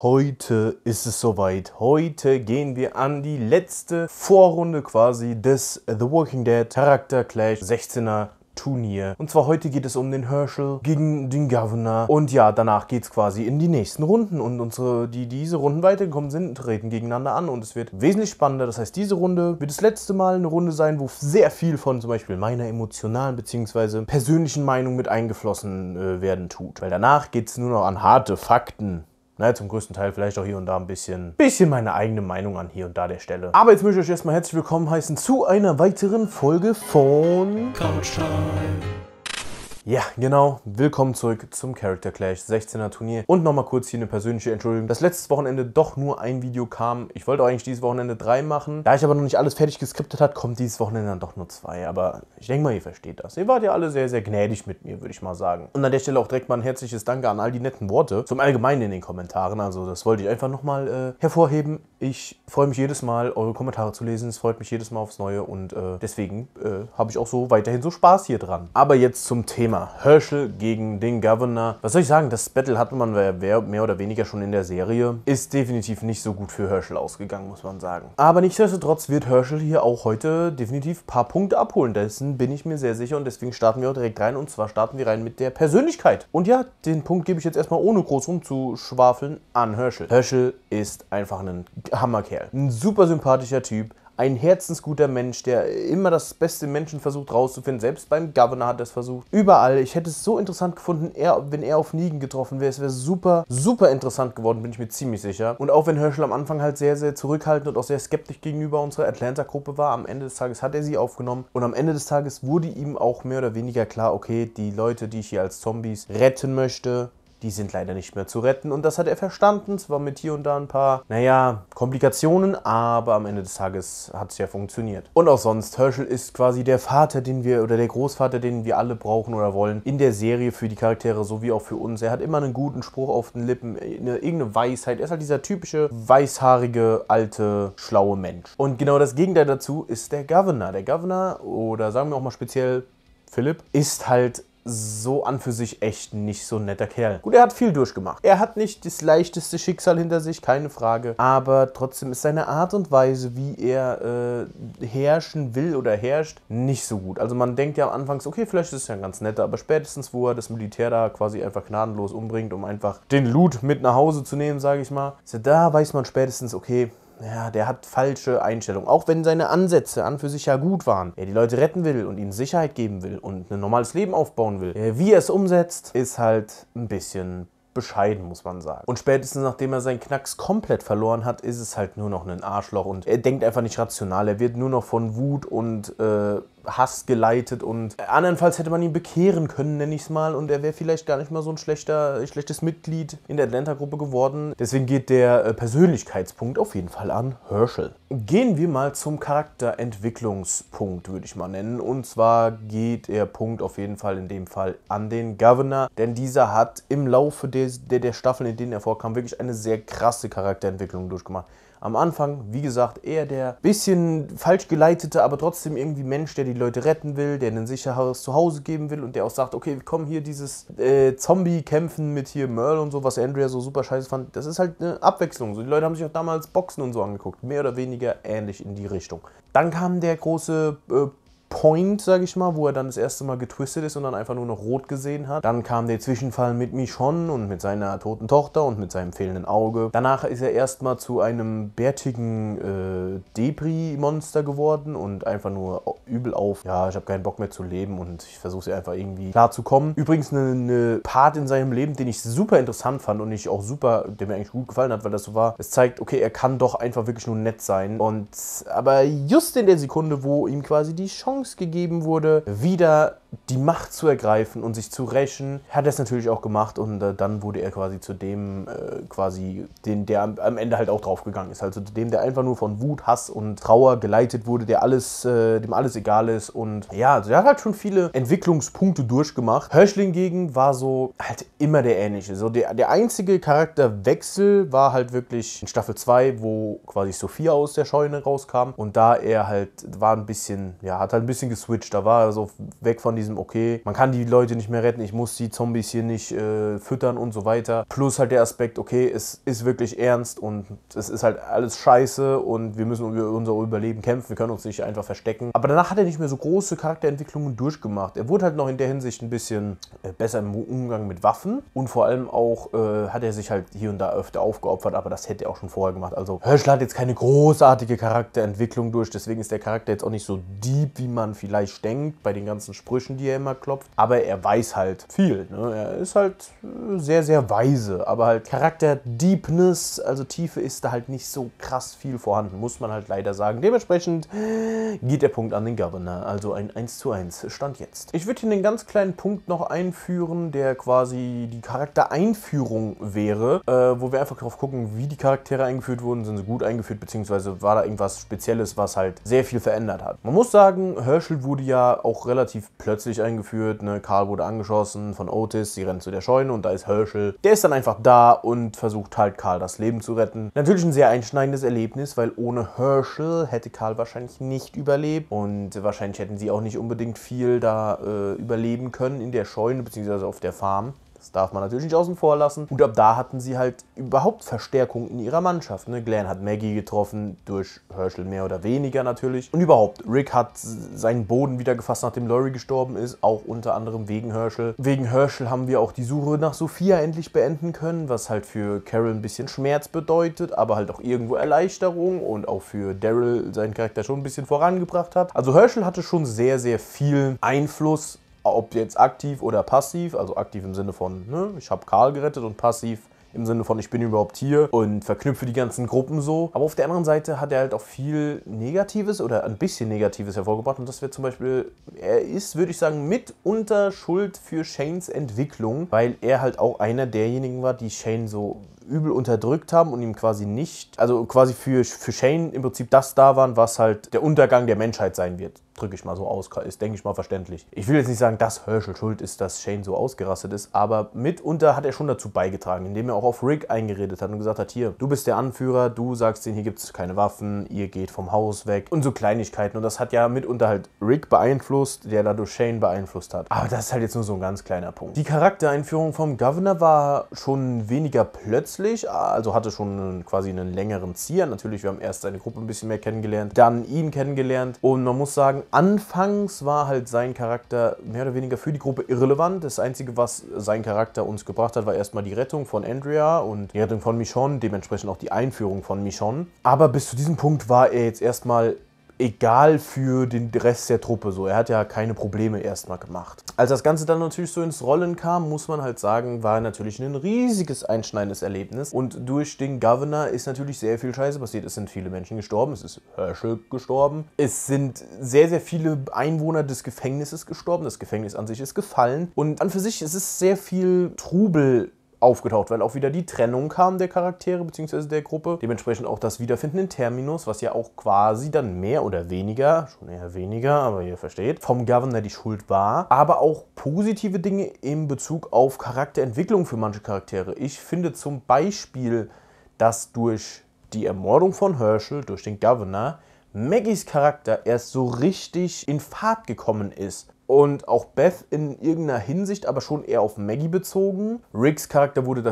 Heute ist es soweit. Heute gehen wir an die letzte Vorrunde quasi des The Walking Dead Charakter Clash 16er Turnier. Und zwar heute geht es um den Herschel gegen den Governor. Und ja, danach geht es quasi in die nächsten Runden. Und unsere, die diese Runden weitergekommen sind, treten gegeneinander an. Und es wird wesentlich spannender. Das heißt, diese Runde wird das letzte Mal eine Runde sein, wo sehr viel von zum Beispiel meiner emotionalen bzw. persönlichen Meinung mit eingeflossen äh, werden tut. Weil danach geht es nur noch an harte Fakten naja, zum größten Teil vielleicht auch hier und da ein bisschen, bisschen meine eigene Meinung an hier und da der Stelle. Aber jetzt möchte ich euch erstmal herzlich willkommen heißen zu einer weiteren Folge von Couch Time. Ja, genau. Willkommen zurück zum Character Clash 16er Turnier. Und nochmal kurz hier eine persönliche Entschuldigung, dass letztes Wochenende doch nur ein Video kam. Ich wollte eigentlich dieses Wochenende drei machen. Da ich aber noch nicht alles fertig geskriptet hat, kommt dieses Wochenende dann doch nur zwei. Aber ich denke mal, ihr versteht das. Ihr wart ja alle sehr, sehr gnädig mit mir, würde ich mal sagen. Und an der Stelle auch direkt mal ein herzliches Danke an all die netten Worte. Zum Allgemeinen in den Kommentaren. Also das wollte ich einfach nochmal äh, hervorheben. Ich freue mich jedes Mal, eure Kommentare zu lesen. Es freut mich jedes Mal aufs Neue. Und äh, deswegen äh, habe ich auch so weiterhin so Spaß hier dran. Aber jetzt zum Thema. Thema. Herschel gegen den Governor. Was soll ich sagen, das Battle hatte man mehr oder weniger schon in der Serie. Ist definitiv nicht so gut für Herschel ausgegangen, muss man sagen. Aber nichtsdestotrotz wird Herschel hier auch heute definitiv ein paar Punkte abholen. Dessen bin ich mir sehr sicher und deswegen starten wir auch direkt rein. Und zwar starten wir rein mit der Persönlichkeit. Und ja, den Punkt gebe ich jetzt erstmal ohne groß rumzuschwafeln an Herschel. Herschel ist einfach ein Hammerkerl. Ein super sympathischer Typ, ein herzensguter Mensch, der immer das Beste Menschen versucht rauszufinden. Selbst beim Governor hat er es versucht. Überall. Ich hätte es so interessant gefunden, er, wenn er auf Nigen getroffen wäre. Es wäre super, super interessant geworden, bin ich mir ziemlich sicher. Und auch wenn Herschel am Anfang halt sehr, sehr zurückhaltend und auch sehr skeptisch gegenüber unserer Atlanta-Gruppe war, am Ende des Tages hat er sie aufgenommen. Und am Ende des Tages wurde ihm auch mehr oder weniger klar, okay, die Leute, die ich hier als Zombies retten möchte, die sind leider nicht mehr zu retten. Und das hat er verstanden, zwar mit hier und da ein paar, naja, Komplikationen, aber am Ende des Tages hat es ja funktioniert. Und auch sonst, Herschel ist quasi der Vater, den wir, oder der Großvater, den wir alle brauchen oder wollen, in der Serie für die Charaktere, sowie auch für uns. Er hat immer einen guten Spruch auf den Lippen, eine, irgendeine Weisheit. Er ist halt dieser typische, weißhaarige, alte, schlaue Mensch. Und genau das Gegenteil dazu ist der Governor. Der Governor, oder sagen wir auch mal speziell Philipp, ist halt so an für sich echt nicht so ein netter Kerl. Gut, er hat viel durchgemacht. Er hat nicht das leichteste Schicksal hinter sich, keine Frage. Aber trotzdem ist seine Art und Weise, wie er äh, herrschen will oder herrscht, nicht so gut. Also man denkt ja am Anfang, okay, vielleicht ist es ja ein ganz netter, aber spätestens, wo er das Militär da quasi einfach gnadenlos umbringt, um einfach den Loot mit nach Hause zu nehmen, sage ich mal, da weiß man spätestens, okay, ja, der hat falsche Einstellungen. Auch wenn seine Ansätze an für sich ja gut waren. Er die Leute retten will und ihnen Sicherheit geben will und ein normales Leben aufbauen will. Äh, wie er es umsetzt, ist halt ein bisschen bescheiden, muss man sagen. Und spätestens nachdem er seinen Knacks komplett verloren hat, ist es halt nur noch ein Arschloch und er denkt einfach nicht rational. Er wird nur noch von Wut und äh, Hass geleitet und äh, andernfalls hätte man ihn bekehren können, nenne ich es mal, und er wäre vielleicht gar nicht mal so ein schlechter, schlechtes Mitglied in der Atlanta-Gruppe geworden. Deswegen geht der äh, Persönlichkeitspunkt auf jeden Fall an Herschel. Gehen wir mal zum Charakterentwicklungspunkt, würde ich mal nennen. Und zwar geht der Punkt auf jeden Fall in dem Fall an den Governor, denn dieser hat im Laufe der, der, der Staffeln, in denen er vorkam, wirklich eine sehr krasse Charakterentwicklung durchgemacht. Am Anfang, wie gesagt, eher der bisschen falsch geleitete, aber trotzdem irgendwie Mensch, der die Leute retten will, der ein sicheres Zuhause geben will und der auch sagt, okay, wir kommen hier dieses äh, Zombie-Kämpfen mit hier Merle und so, was Andrea so super scheiße fand. Das ist halt eine Abwechslung. So, die Leute haben sich auch damals Boxen und so angeguckt. Mehr oder weniger ähnlich in die Richtung. Dann kam der große äh, Point, sage ich mal, wo er dann das erste Mal getwistet ist und dann einfach nur noch rot gesehen hat. Dann kam der Zwischenfall mit Michonne und mit seiner toten Tochter und mit seinem fehlenden Auge. Danach ist er erstmal zu einem bärtigen äh, Debris-Monster geworden und einfach nur übel auf, ja, ich habe keinen Bock mehr zu leben und ich versuche einfach irgendwie klar zu kommen. Übrigens eine, eine Part in seinem Leben, den ich super interessant fand und ich auch super, der mir eigentlich gut gefallen hat, weil das so war. Es zeigt, okay, er kann doch einfach wirklich nur nett sein und aber just in der Sekunde, wo ihm quasi die Chance Chance gegeben wurde, wieder die Macht zu ergreifen und sich zu rächen, hat er es natürlich auch gemacht und äh, dann wurde er quasi zu dem äh, quasi, den, der am, am, Ende halt auch draufgegangen ist. Also zu dem, der einfach nur von Wut, Hass und Trauer geleitet wurde, der alles, äh, dem alles egal ist und ja, also der hat halt schon viele Entwicklungspunkte durchgemacht. Herschel hingegen war so halt immer der ähnliche. So der, der einzige Charakterwechsel war halt wirklich in Staffel 2, wo quasi Sophia aus der Scheune rauskam und da er halt war ein bisschen, ja, hat halt ein bisschen geswitcht. Da war er so weg von diesem, okay, man kann die Leute nicht mehr retten, ich muss die Zombies hier nicht äh, füttern und so weiter. Plus halt der Aspekt, okay, es ist wirklich ernst und es ist halt alles scheiße und wir müssen über unser Überleben kämpfen, wir können uns nicht einfach verstecken. Aber danach hat er nicht mehr so große Charakterentwicklungen durchgemacht. Er wurde halt noch in der Hinsicht ein bisschen äh, besser im Umgang mit Waffen und vor allem auch äh, hat er sich halt hier und da öfter aufgeopfert, aber das hätte er auch schon vorher gemacht. Also Herschel hat jetzt keine großartige Charakterentwicklung durch, deswegen ist der Charakter jetzt auch nicht so deep, wie man vielleicht denkt bei den ganzen Sprüchen Tischchen, die er immer klopft. Aber er weiß halt viel. Ne? Er ist halt äh, sehr, sehr weise. Aber halt Charakter-Deepness, also Tiefe, ist da halt nicht so krass viel vorhanden, muss man halt leider sagen. Dementsprechend geht der Punkt an den Governor. Also ein 1 zu 1 Stand jetzt. Ich würde hier einen ganz kleinen Punkt noch einführen, der quasi die Charaktereinführung wäre, äh, wo wir einfach drauf gucken, wie die Charaktere eingeführt wurden, sind sie gut eingeführt, beziehungsweise war da irgendwas Spezielles, was halt sehr viel verändert hat. Man muss sagen, Herschel wurde ja auch relativ plötzlich plötzlich eingeführt. Ne? Karl wurde angeschossen von Otis, sie rennen zu der Scheune und da ist Herschel. Der ist dann einfach da und versucht halt Karl das Leben zu retten. Natürlich ein sehr einschneidendes Erlebnis, weil ohne Herschel hätte Karl wahrscheinlich nicht überlebt und wahrscheinlich hätten sie auch nicht unbedingt viel da äh, überleben können in der Scheune bzw. auf der Farm. Das darf man natürlich nicht außen vor lassen. Und ab da hatten sie halt überhaupt Verstärkung in ihrer Mannschaft. Ne? Glenn hat Maggie getroffen, durch Herschel mehr oder weniger natürlich. Und überhaupt, Rick hat seinen Boden wieder gefasst, nachdem Laurie gestorben ist, auch unter anderem wegen Herschel. Wegen Herschel haben wir auch die Suche nach Sophia endlich beenden können, was halt für Carol ein bisschen Schmerz bedeutet, aber halt auch irgendwo Erleichterung und auch für Daryl seinen Charakter schon ein bisschen vorangebracht hat. Also Herschel hatte schon sehr, sehr viel Einfluss ob jetzt aktiv oder passiv, also aktiv im Sinne von, ne, ich habe Karl gerettet und passiv im Sinne von, ich bin überhaupt hier und verknüpfe die ganzen Gruppen so. Aber auf der anderen Seite hat er halt auch viel Negatives oder ein bisschen Negatives hervorgebracht und das wäre zum Beispiel, er ist, würde ich sagen, mitunter schuld für Shanes Entwicklung, weil er halt auch einer derjenigen war, die Shane so übel unterdrückt haben und ihm quasi nicht, also quasi für, für Shane im Prinzip das da waren, was halt der Untergang der Menschheit sein wird drücke ich mal so aus, ist, denke ich mal, verständlich. Ich will jetzt nicht sagen, dass Herschel schuld ist, dass Shane so ausgerastet ist, aber mitunter hat er schon dazu beigetragen, indem er auch auf Rick eingeredet hat und gesagt hat, hier, du bist der Anführer, du sagst denen, hier gibt es keine Waffen, ihr geht vom Haus weg und so Kleinigkeiten. Und das hat ja mitunter halt Rick beeinflusst, der dadurch Shane beeinflusst hat. Aber das ist halt jetzt nur so ein ganz kleiner Punkt. Die Charaktereinführung vom Governor war schon weniger plötzlich, also hatte schon quasi einen längeren Zier. Natürlich, wir haben erst seine Gruppe ein bisschen mehr kennengelernt, dann ihn kennengelernt und man muss sagen, anfangs war halt sein Charakter mehr oder weniger für die Gruppe irrelevant. Das Einzige, was sein Charakter uns gebracht hat, war erstmal die Rettung von Andrea und die Rettung von Michonne, dementsprechend auch die Einführung von Michonne. Aber bis zu diesem Punkt war er jetzt erstmal egal für den Rest der Truppe. So, er hat ja keine Probleme erstmal gemacht. Als das Ganze dann natürlich so ins Rollen kam, muss man halt sagen, war natürlich ein riesiges einschneidendes Erlebnis. Und durch den Governor ist natürlich sehr viel Scheiße passiert. Es sind viele Menschen gestorben, es ist Herschel gestorben, es sind sehr, sehr viele Einwohner des Gefängnisses gestorben. Das Gefängnis an sich ist gefallen. Und an für sich es ist sehr viel Trubel aufgetaucht, weil auch wieder die Trennung kam der Charaktere bzw. der Gruppe. Dementsprechend auch das Wiederfinden in Terminus, was ja auch quasi dann mehr oder weniger, schon eher weniger, aber ihr versteht, vom Governor die Schuld war. Aber auch positive Dinge in Bezug auf Charakterentwicklung für manche Charaktere. Ich finde zum Beispiel, dass durch die Ermordung von Herschel, durch den Governor, Maggies Charakter erst so richtig in Fahrt gekommen ist und auch Beth in irgendeiner Hinsicht, aber schon eher auf Maggie bezogen. Ricks Charakter wurde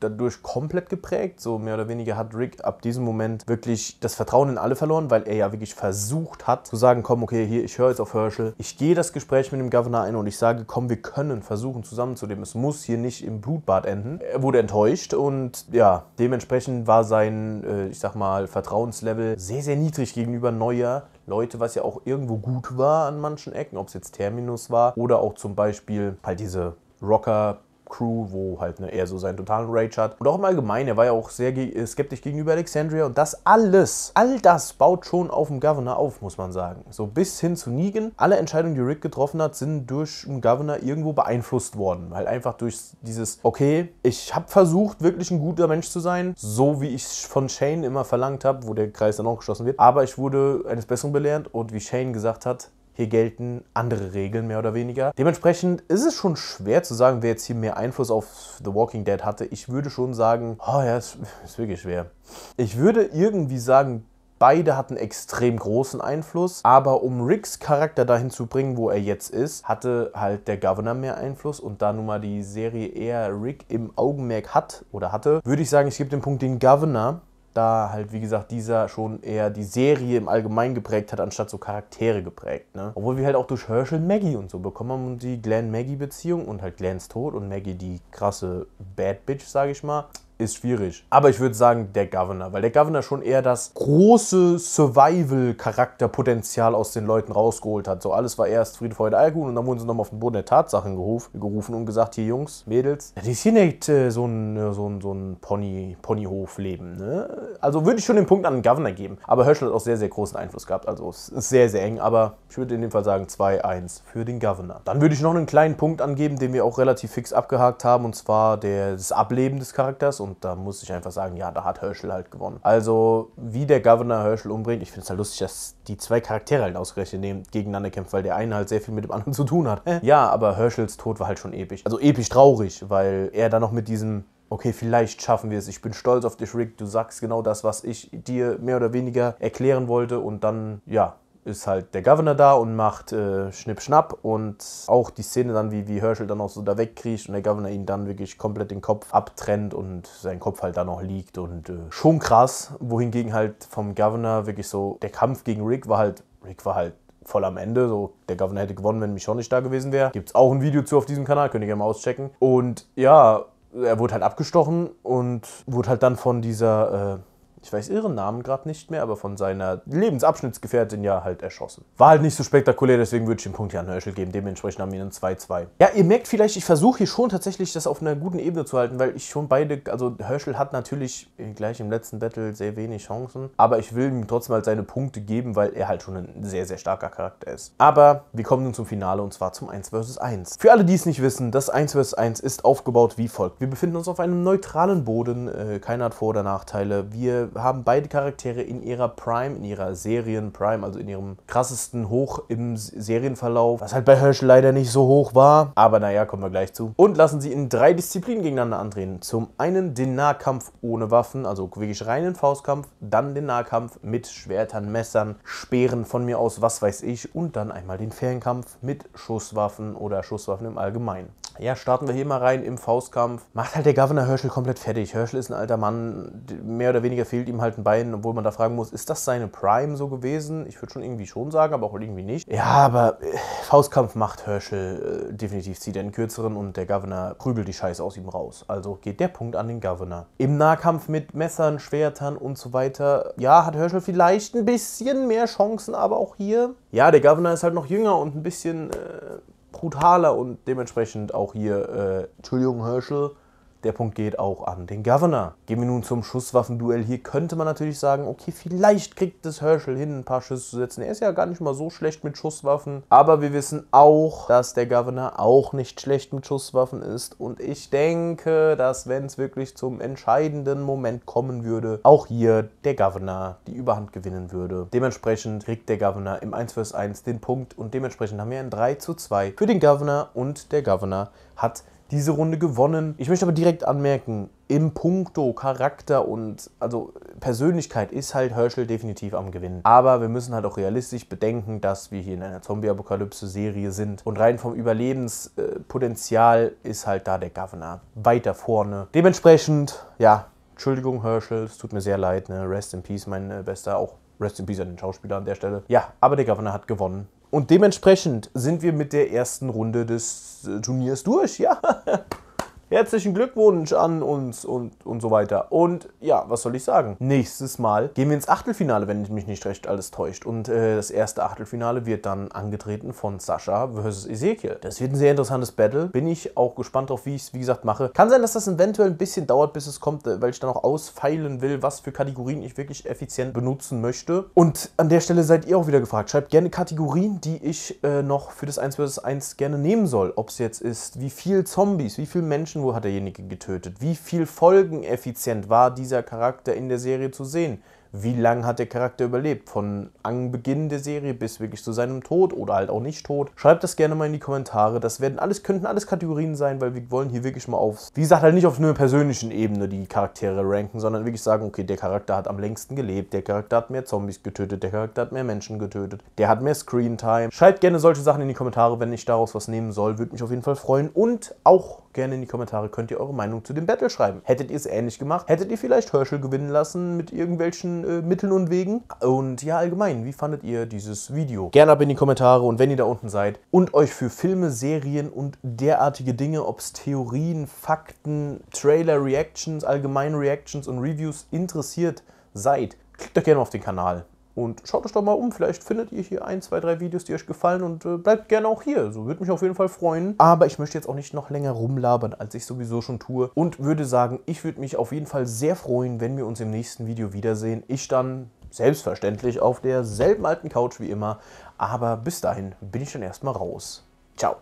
dadurch komplett geprägt. So mehr oder weniger hat Rick ab diesem Moment wirklich das Vertrauen in alle verloren, weil er ja wirklich versucht hat zu sagen, komm, okay, hier, ich höre jetzt auf Herschel. Ich gehe das Gespräch mit dem Governor ein und ich sage, komm, wir können versuchen zusammenzuleben. Es muss hier nicht im Blutbad enden. Er wurde enttäuscht und ja, dementsprechend war sein, äh, ich sag mal, Vertrauenslevel sehr, sehr niedrig gegenüber neuer Leute, was ja auch irgendwo gut war an manchen Ecken, ob es jetzt Terminus war oder auch zum Beispiel halt diese Rocker Crew, wo halt ne, er so seinen totalen Rage hat. Und auch im Allgemeinen, er war ja auch sehr ge skeptisch gegenüber Alexandria. Und das alles, all das baut schon auf dem Governor auf, muss man sagen. So bis hin zu Negan. Alle Entscheidungen, die Rick getroffen hat, sind durch den Governor irgendwo beeinflusst worden. Weil einfach durch dieses, okay, ich habe versucht, wirklich ein guter Mensch zu sein, so wie ich von Shane immer verlangt habe, wo der Kreis dann auch geschlossen wird. Aber ich wurde eines Besseren belehrt und wie Shane gesagt hat, hier gelten andere Regeln mehr oder weniger. Dementsprechend ist es schon schwer zu sagen, wer jetzt hier mehr Einfluss auf The Walking Dead hatte. Ich würde schon sagen, oh ja, ist, ist wirklich schwer. Ich würde irgendwie sagen, Beide hatten extrem großen Einfluss, aber um Ricks Charakter dahin zu bringen, wo er jetzt ist, hatte halt der Governor mehr Einfluss und da nun mal die Serie eher Rick im Augenmerk hat oder hatte, würde ich sagen, ich gebe den Punkt den Governor, da halt, wie gesagt, dieser schon eher die Serie im Allgemeinen geprägt hat, anstatt so Charaktere geprägt. Ne? Obwohl wir halt auch durch Herschel Maggie und so bekommen haben und die Glenn-Maggie-Beziehung und halt Glenns Tod und Maggie die krasse Bad Bitch, sage ich mal, ist schwierig. Aber ich würde sagen, der Governor, weil der Governor schon eher das große Survival-Charakterpotenzial aus den Leuten rausgeholt hat. So alles war erst Friede, Freude, Alkohol und dann wurden sie nochmal auf den Boden der Tatsachen gerufen, und gesagt, hier Jungs, Mädels, das ist hier nicht äh, so ein, äh, so ein, so ein Pony, Ponyhof-Leben. Ne? Also würde ich schon den Punkt an den Governor geben. Aber Herschel hat auch sehr, sehr großen Einfluss gehabt. Also es ist sehr, sehr eng, aber ich würde in dem Fall sagen 2-1 für den Governor. Dann würde ich noch einen kleinen Punkt angeben, den wir auch relativ fix abgehakt haben, und zwar der, das Ableben des Charakters und und da muss ich einfach sagen, ja, da hat Herschel halt gewonnen. Also, wie der Governor Herschel umbringt, ich finde es halt lustig, dass die zwei Charaktere halt ausgerechnet nehmen, gegeneinander kämpfen, weil der eine halt sehr viel mit dem anderen zu tun hat. ja, aber Herschels Tod war halt schon episch. Also episch traurig, weil er dann noch mit diesem okay, vielleicht schaffen wir es. Ich bin stolz auf dich, Rick. Du sagst genau das, was ich dir mehr oder weniger erklären wollte. Und dann, ja, ist halt der Governor da und macht äh, Schnipp und auch die Szene dann, wie, wie Herschel dann auch so da wegkriecht und der Governor ihn dann wirklich komplett den Kopf abtrennt und sein Kopf halt da noch liegt und äh, schon krass, wohingegen halt vom Governor wirklich so, der Kampf gegen Rick war halt, Rick war halt voll am Ende. So, der Governor hätte gewonnen, wenn Michonne nicht da gewesen wäre. Gibt es auch ein Video zu auf diesem Kanal, könnt ihr gerne mal auschecken. Und ja, er wurde halt abgestochen und wurde halt dann von dieser, äh, ich weiß ihren Namen gerade nicht mehr, aber von seiner Lebensabschnittsgefährtin ja halt erschossen. War halt nicht so spektakulär, deswegen würde ich den Punkt hier an Herschel geben. Dementsprechend haben wir einen 2-2. Ja, ihr merkt vielleicht, ich versuche hier schon tatsächlich das auf einer guten Ebene zu halten, weil ich schon beide, also Herschel hat natürlich gleich im letzten Battle sehr wenig Chancen, aber ich will ihm trotzdem halt seine Punkte geben, weil er halt schon ein sehr, sehr starker Charakter ist. Aber wir kommen nun zum Finale und zwar zum 1 vs 1. Für alle, die es nicht wissen, das 1 vs 1 ist aufgebaut wie folgt. Wir befinden uns auf einem neutralen Boden, äh, keiner hat Vor- oder Nachteile. Wir haben beide Charaktere in ihrer Prime, in ihrer Serien Prime, also in ihrem krassesten Hoch im Serienverlauf, was halt bei Herschel leider nicht so hoch war. Aber naja, kommen wir gleich zu. Und lassen sie in drei Disziplinen gegeneinander antreten. Zum einen den Nahkampf ohne Waffen, also wirklich reinen Faustkampf, dann den Nahkampf mit Schwertern, Messern, Speeren von mir aus, was weiß ich, und dann einmal den Fernkampf mit Schusswaffen oder Schusswaffen im Allgemeinen ja, starten wir hier mal rein im Faustkampf. Macht halt der Governor Herschel komplett fertig. Herschel ist ein alter Mann, mehr oder weniger fehlt ihm halt ein Bein, obwohl man da fragen muss, ist das seine Prime so gewesen? Ich würde schon irgendwie schon sagen, aber auch irgendwie nicht. Ja, aber äh, Faustkampf macht Herschel äh, definitiv, zieht er einen kürzeren und der Governor prügelt die Scheiße aus ihm raus. Also geht der Punkt an den Governor. Im Nahkampf mit Messern, Schwertern und so weiter, ja, hat Herschel vielleicht ein bisschen mehr Chancen, aber auch hier. Ja, der Governor ist halt noch jünger und ein bisschen. Äh, brutaler und dementsprechend auch hier, äh, Entschuldigung, Herschel, der Punkt geht auch an den Governor. Gehen wir nun zum Schusswaffenduell. Hier könnte man natürlich sagen, okay, vielleicht kriegt es Herschel hin, ein paar Schüsse zu setzen. Er ist ja gar nicht mal so schlecht mit Schusswaffen. Aber wir wissen auch, dass der Governor auch nicht schlecht mit Schusswaffen ist. Und ich denke, dass wenn es wirklich zum entscheidenden Moment kommen würde, auch hier der Governor die Überhand gewinnen würde. Dementsprechend kriegt der Governor im 1 vs 1 den Punkt. Und dementsprechend haben wir ein 3 zu 2 für den Governor. Und der Governor hat diese Runde gewonnen. Ich möchte aber direkt anmerken, im Punkto Charakter und also Persönlichkeit ist halt Herschel definitiv am Gewinnen. Aber wir müssen halt auch realistisch bedenken, dass wir hier in einer Zombie-Apokalypse-Serie sind. Und rein vom Überlebenspotenzial äh, ist halt da der Governor weiter vorne. Dementsprechend, ja, Entschuldigung Herschel, es tut mir sehr leid. Ne? Rest in Peace, mein äh, Bester, auch Rest in Peace an den Schauspieler an der Stelle. Ja, aber der Governor hat gewonnen. Und dementsprechend sind wir mit der ersten Runde des äh, Turniers durch, ja. Herzlichen Glückwunsch an uns und, und so weiter. Und ja, was soll ich sagen? Nächstes Mal gehen wir ins Achtelfinale, wenn ich mich nicht recht alles täuscht. Und äh, das erste Achtelfinale wird dann angetreten von Sascha versus Ezekiel. Das wird ein sehr interessantes Battle. Bin ich auch gespannt drauf, wie ich es, wie gesagt, mache. Kann sein, dass das eventuell ein bisschen dauert, bis es kommt, äh, weil ich dann auch ausfeilen will, was für Kategorien ich wirklich effizient benutzen möchte. Und an der Stelle seid ihr auch wieder gefragt. Schreibt gerne Kategorien, die ich äh, noch für das 1 vs 1 gerne nehmen soll. Ob es jetzt ist, wie viel Zombies, wie viele Menschen Menschen wo hat derjenige getötet? Wie viel folgeneffizient war dieser Charakter in der Serie zu sehen? wie lange hat der Charakter überlebt? Von Anbeginn der Serie bis wirklich zu seinem Tod oder halt auch nicht tot. Schreibt das gerne mal in die Kommentare. Das werden alles, könnten alles Kategorien sein, weil wir wollen hier wirklich mal auf, wie gesagt, halt nicht auf einer persönlichen Ebene die Charaktere ranken, sondern wirklich sagen, okay, der Charakter hat am längsten gelebt, der Charakter hat mehr Zombies getötet, der Charakter hat mehr Menschen getötet, der hat mehr Screentime. Schreibt gerne solche Sachen in die Kommentare, wenn ich daraus was nehmen soll. Würde mich auf jeden Fall freuen. Und auch gerne in die Kommentare könnt ihr eure Meinung zu dem Battle schreiben. Hättet ihr es ähnlich gemacht? Hättet ihr vielleicht Herschel gewinnen lassen mit irgendwelchen äh, Mitteln und Wegen. Und ja, allgemein, wie fandet ihr dieses Video? Gerne ab in die Kommentare und wenn ihr da unten seid und euch für Filme, Serien und derartige Dinge, ob es Theorien, Fakten, Trailer, Reactions, allgemeine Reactions und Reviews interessiert seid, klickt doch gerne auf den Kanal. Und schaut euch doch mal um, vielleicht findet ihr hier ein, zwei, drei Videos, die euch gefallen und äh, bleibt gerne auch hier. So würde mich auf jeden Fall freuen. Aber ich möchte jetzt auch nicht noch länger rumlabern, als ich sowieso schon tue. Und würde sagen, ich würde mich auf jeden Fall sehr freuen, wenn wir uns im nächsten Video wiedersehen. Ich dann selbstverständlich auf derselben alten Couch wie immer. Aber bis dahin bin ich dann erstmal raus. Ciao.